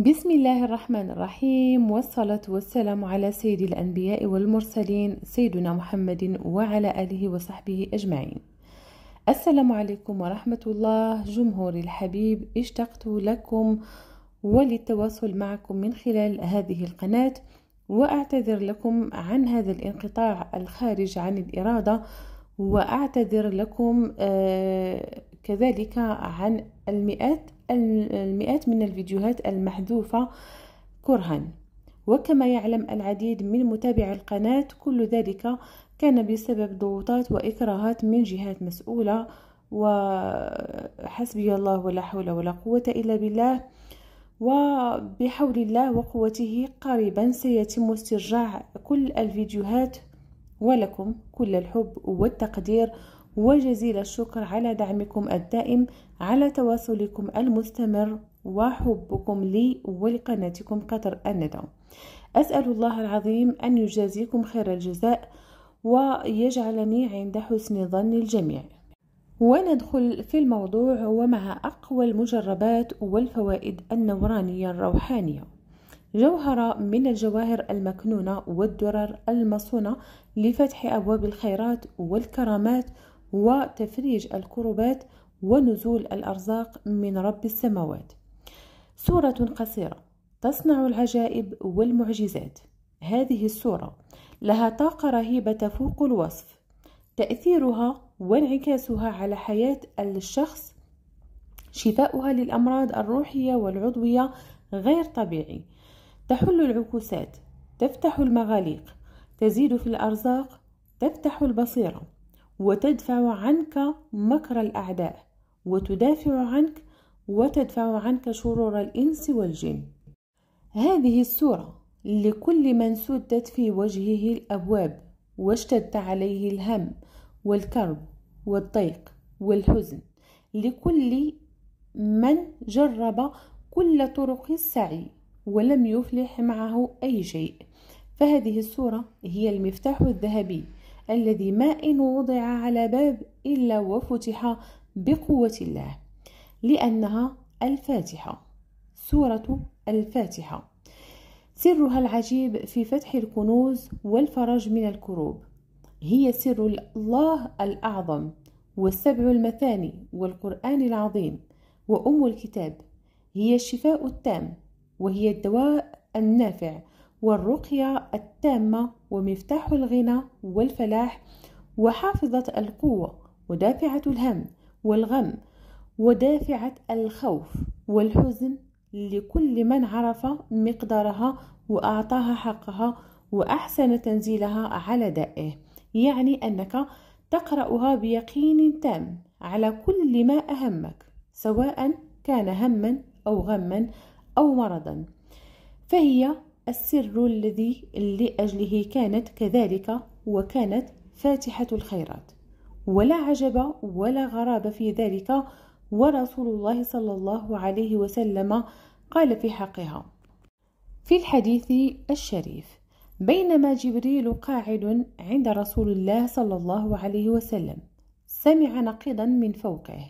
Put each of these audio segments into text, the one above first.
بسم الله الرحمن الرحيم والصلاة والسلام على سيد الأنبياء والمرسلين سيدنا محمد وعلى آله وصحبه أجمعين السلام عليكم ورحمة الله جمهور الحبيب اشتقت لكم وللتواصل معكم من خلال هذه القناة وأعتذر لكم عن هذا الانقطاع الخارج عن الإرادة وأعتذر لكم آه كذلك عن المئات المئات من الفيديوهات المحذوفة كرها وكما يعلم العديد من متابعي القناة كل ذلك كان بسبب ضغوطات وإكراهات من جهات مسؤولة وحسبي الله ولا حول ولا قوة إلا بالله وبحول الله وقوته قريبا سيتم استرجاع كل الفيديوهات ولكم كل الحب والتقدير وجزيل الشكر على دعمكم الدائم على تواصلكم المستمر وحبكم لي ولقناتكم قطر الندى أسأل الله العظيم أن يجازيكم خير الجزاء ويجعلني عند حسن ظن الجميع وندخل في الموضوع ومع أقوى المجربات والفوائد النورانية الروحانية جوهرة من الجواهر المكنونة والدرر المصونة لفتح أبواب الخيرات والكرامات وتفريج الكربات ونزول الأرزاق من رب السماوات سورة قصيرة تصنع العجائب والمعجزات هذه السورة لها طاقة رهيبة تفوق الوصف تأثيرها وانعكاسها على حياة الشخص شفاؤها للأمراض الروحية والعضوية غير طبيعي تحل العكوسات تفتح المغاليق تزيد في الأرزاق تفتح البصيرة وتدفع عنك مكر الأعداء وتدافع عنك وتدفع عنك شرور الإنس والجن هذه السورة لكل من سدت في وجهه الأبواب واشتد عليه الهم والكرب والضيق والحزن لكل من جرب كل طرق السعي ولم يفلح معه أي شيء فهذه السورة هي المفتاح الذهبي الذي ما إن وضع على باب إلا وفتح بقوة الله لأنها الفاتحة سورة الفاتحة سرها العجيب في فتح الكنوز والفرج من الكروب هي سر الله الأعظم والسبع المثاني والقرآن العظيم وأم الكتاب هي الشفاء التام وهي الدواء النافع والرقية التامة ومفتاح الغنى والفلاح وحافظة القوة ودافعة الهم والغم ودافعة الخوف والحزن لكل من عرف مقدارها وأعطاها حقها وأحسن تنزيلها على دائه يعني أنك تقرأها بيقين تام على كل ما أهمك سواء كان هما أو غما أو مرضا فهي السر الذي لأجله كانت كذلك وكانت فاتحة الخيرات ولا عجب ولا غرابة في ذلك ورسول الله صلى الله عليه وسلم قال في حقها في الحديث الشريف بينما جبريل قاعد عند رسول الله صلى الله عليه وسلم سمع نقيضا من فوقه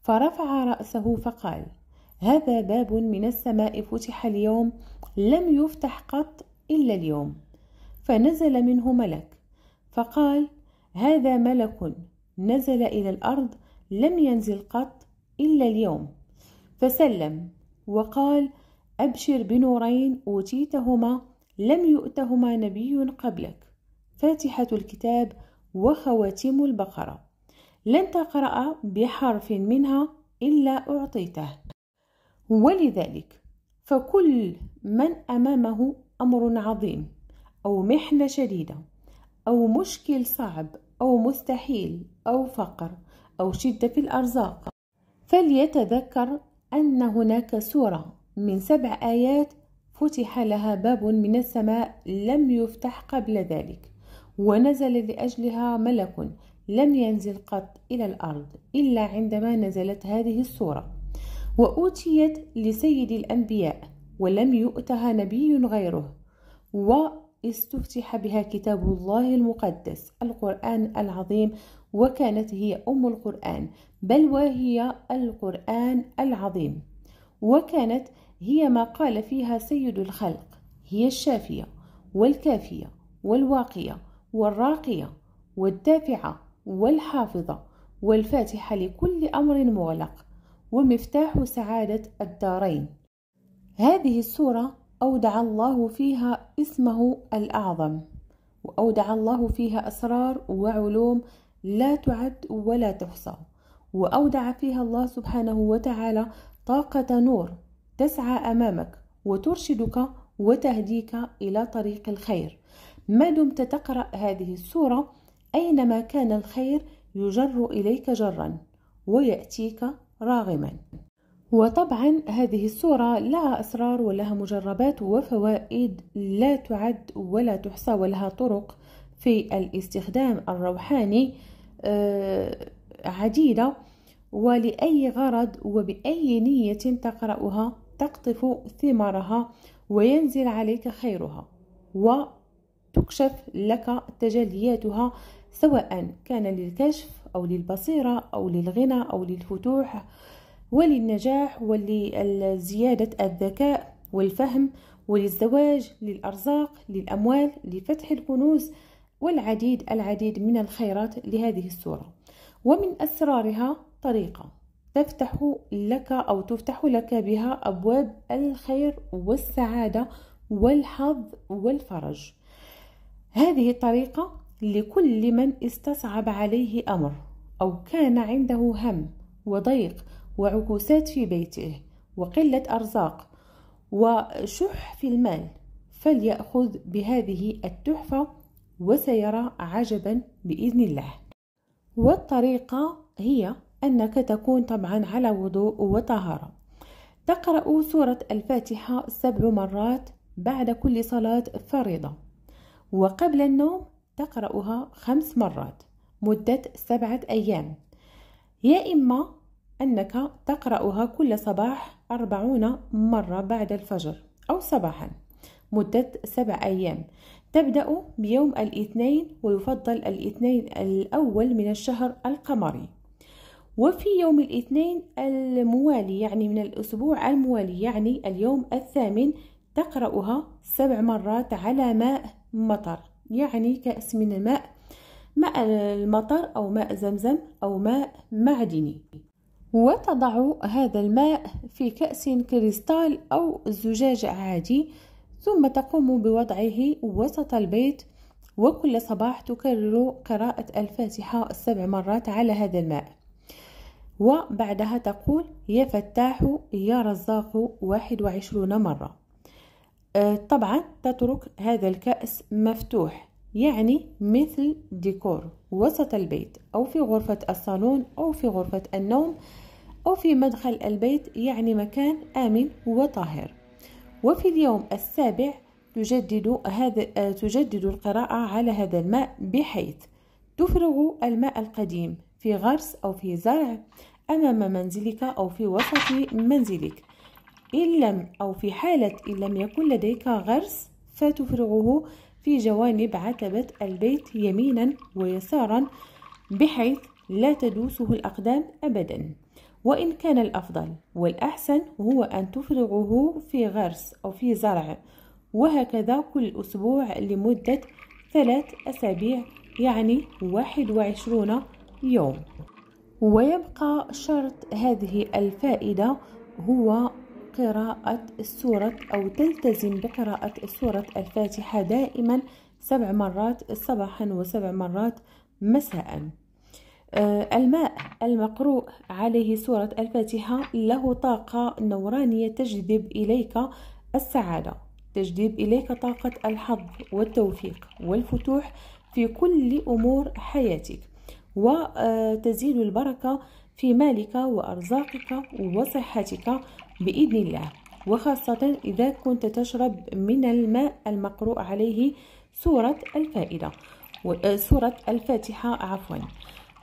فرفع رأسه فقال هذا باب من السماء فتح اليوم لم يفتح قط إلا اليوم فنزل منه ملك فقال هذا ملك نزل إلى الأرض لم ينزل قط إلا اليوم فسلم وقال أبشر بنورين أوتيتهما لم يؤتهما نبي قبلك فاتحة الكتاب وخواتيم البقرة لن تقرأ بحرف منها إلا أعطيته ولذلك فكل من امامه امر عظيم او محنه شديده او مشكل صعب او مستحيل او فقر او شده في الارزاق فليتذكر ان هناك سوره من سبع ايات فتح لها باب من السماء لم يفتح قبل ذلك ونزل لاجلها ملك لم ينزل قط الى الارض الا عندما نزلت هذه السوره وأوتيت لسيد الأنبياء ولم يؤتها نبي غيره واستفتح بها كتاب الله المقدس القرآن العظيم وكانت هي أم القرآن بل وهي القرآن العظيم وكانت هي ما قال فيها سيد الخلق هي الشافية والكافية والواقية والراقية والدافعة والحافظة والفاتحة لكل أمر مغلق ومفتاح سعادة الدارين هذه السورة أودع الله فيها اسمه الأعظم وأودع الله فيها أسرار وعلوم لا تعد ولا تحصى وأودع فيها الله سبحانه وتعالى طاقة نور تسعى أمامك وترشدك وتهديك إلى طريق الخير ما دمت تقرأ هذه السورة أينما كان الخير يجر إليك جرا ويأتيك راغما وطبعا هذه الصورة لها أسرار ولها مجربات وفوائد لا تعد ولا تحصى ولها طرق في الاستخدام الروحاني عديدة آه، ولأي غرض وبأي نية تقرأها تقطف ثمارها وينزل عليك خيرها وتكشف لك تجلياتها سواء كان للكشف أو للبصيرة أو للغنى أو للفتوح وللنجاح ولزيادة الذكاء والفهم وللزواج للأرزاق للأموال لفتح الكنوز والعديد العديد من الخيرات لهذه السورة ومن أسرارها طريقة تفتح لك أو تفتح لك بها أبواب الخير والسعادة والحظ والفرج هذه الطريقة لكل من استصعب عليه امر او كان عنده هم وضيق وعكوسات في بيته وقله ارزاق وشح في المال فليأخذ بهذه التحفة وسيرى عجبا بإذن الله والطريقة هي أنك تكون طبعا على وضوء وطهارة تقرأ سورة الفاتحة سبع مرات بعد كل صلاة فريضة وقبل النوم تقرأها خمس مرات مدة سبعة أيام يا إما أنك تقرأها كل صباح أربعون مرة بعد الفجر أو صباحا مدة سبع أيام تبدأ بيوم الاثنين ويفضل الاثنين الأول من الشهر القمري وفي يوم الاثنين الموالي يعني من الأسبوع الموالي يعني اليوم الثامن تقرأها سبع مرات على ماء مطر يعني كأس من الماء ماء المطر أو ماء زمزم أو ماء معدني وتضع هذا الماء في كأس كريستال أو زجاج عادي ثم تقوم بوضعه وسط البيت وكل صباح تكرر قراءة الفاتحة السبع مرات على هذا الماء وبعدها تقول يا فتاح يا رزاق واحد وعشرون مرة آه، طبعا تترك هذا الكأس مفتوح يعني مثل ديكور وسط البيت أو في غرفة الصالون أو في غرفة النوم أو في مدخل البيت يعني مكان آمن وطاهر وفي اليوم السابع تجدد هذا آه، تجدد القراءة على هذا الماء بحيث تفرغ الماء القديم في غرس أو في زرع أمام منزلك أو في وسط منزلك إن لم أو في حالة إن لم يكن لديك غرس فتفرغه في جوانب عتبة البيت يمينا ويسارا بحيث لا تدوسه الأقدام أبدا وإن كان الأفضل والأحسن هو أن تفرغه في غرس أو في زرع وهكذا كل أسبوع لمدة ثلاث أسابيع يعني واحد وعشرون يوم ويبقى شرط هذه الفائدة هو قراءة السورة أو تلتزم بقراءة سورة الفاتحة دائما سبع مرات صباحا وسبع مرات مساء آه، الماء المقروء عليه سورة الفاتحة له طاقة نورانية تجذب إليك السعادة تجذب إليك طاقة الحظ والتوفيق والفتوح في كل أمور حياتك وتزيد البركة في مالك وأرزاقك وصحتك بإذن الله وخاصة إذا كنت تشرب من الماء المقروء عليه سورة الفائدة آه، سورة الفاتحة عفوا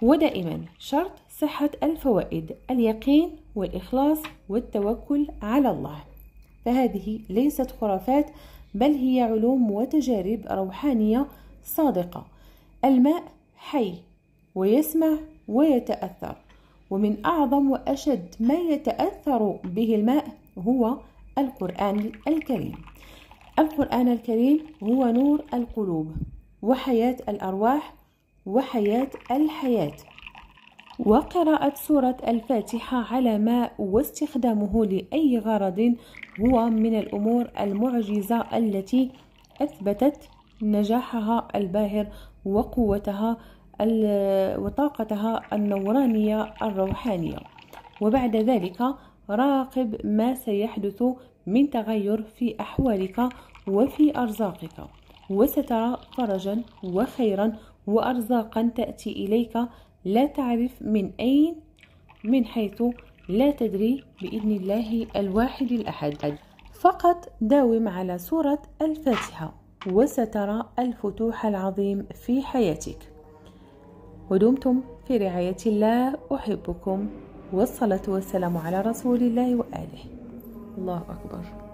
ودائما شرط صحة الفوائد اليقين والإخلاص والتوكل على الله فهذه ليست خرافات بل هي علوم وتجارب روحانية صادقة الماء حي ويسمع ويتأثر ومن أعظم وأشد ما يتأثر به الماء هو القرآن الكريم القرآن الكريم هو نور القلوب وحياة الأرواح وحياة الحياة وقراءة سورة الفاتحة على ماء واستخدامه لأي غرض هو من الأمور المعجزة التي أثبتت نجاحها الباهر وقوتها وطاقتها النورانية الروحانية وبعد ذلك راقب ما سيحدث من تغير في أحوالك وفي أرزاقك وسترى فرجا وخيرا وأرزاقا تأتي إليك لا تعرف من أين من حيث لا تدري بإذن الله الواحد الأحد فقط داوم على سورة الفاتحة وسترى الفتوح العظيم في حياتك ودمتم في رعاية الله أحبكم والصلاة والسلام على رسول الله وآله الله أكبر